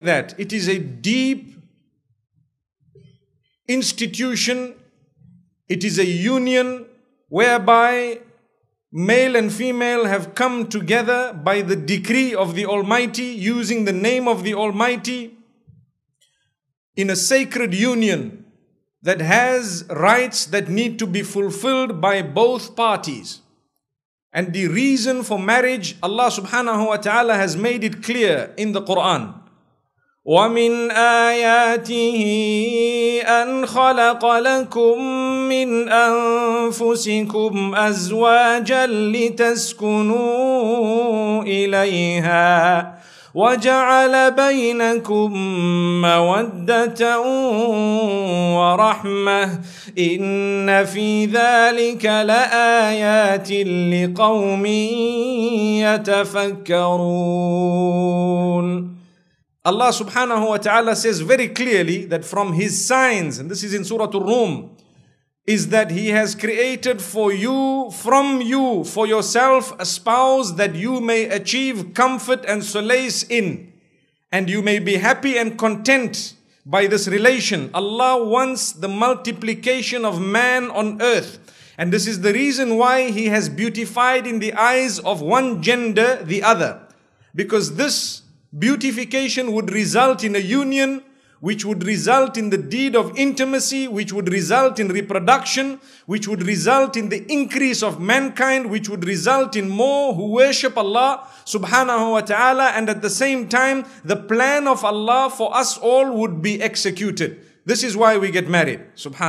that it is a deep institution, it is a union whereby male and female have come together by the decree of the Almighty, using the name of the Almighty, in a sacred union that has rights that need to be fulfilled by both parties. And the reason for marriage, Allah subhanahu wa ta'ala has made it clear in the Quran. وَمِنْ آيَاتِهِ أَنْ خَلَقَ لَكُمْ مِنْ أَنْفُسِكُمْ أَزْوَاجًا لِتَسْكُنُوا إِلَيْهَا وَجَعَلَ بَيْنَكُم مَّوَدَّةً وَرَحْمَةً إِنَّ فِي ذَلِكَ لَآيَاتٍ لِقَوْمٍ يَتَفَكَّرُونَ Allah subhanahu wa ta'ala says very clearly that from his signs, and this is in Surah Ar-Rum, is that he has created for you, from you, for yourself, a spouse that you may achieve comfort and solace in. And you may be happy and content by this relation. Allah wants the multiplication of man on earth. And this is the reason why he has beautified in the eyes of one gender the other. Because this Beautification would result in a union, which would result in the deed of intimacy, which would result in reproduction, which would result in the increase of mankind, which would result in more who worship Allah subhanahu wa ta'ala. And at the same time, the plan of Allah for us all would be executed. This is why we get married. Subhanallah.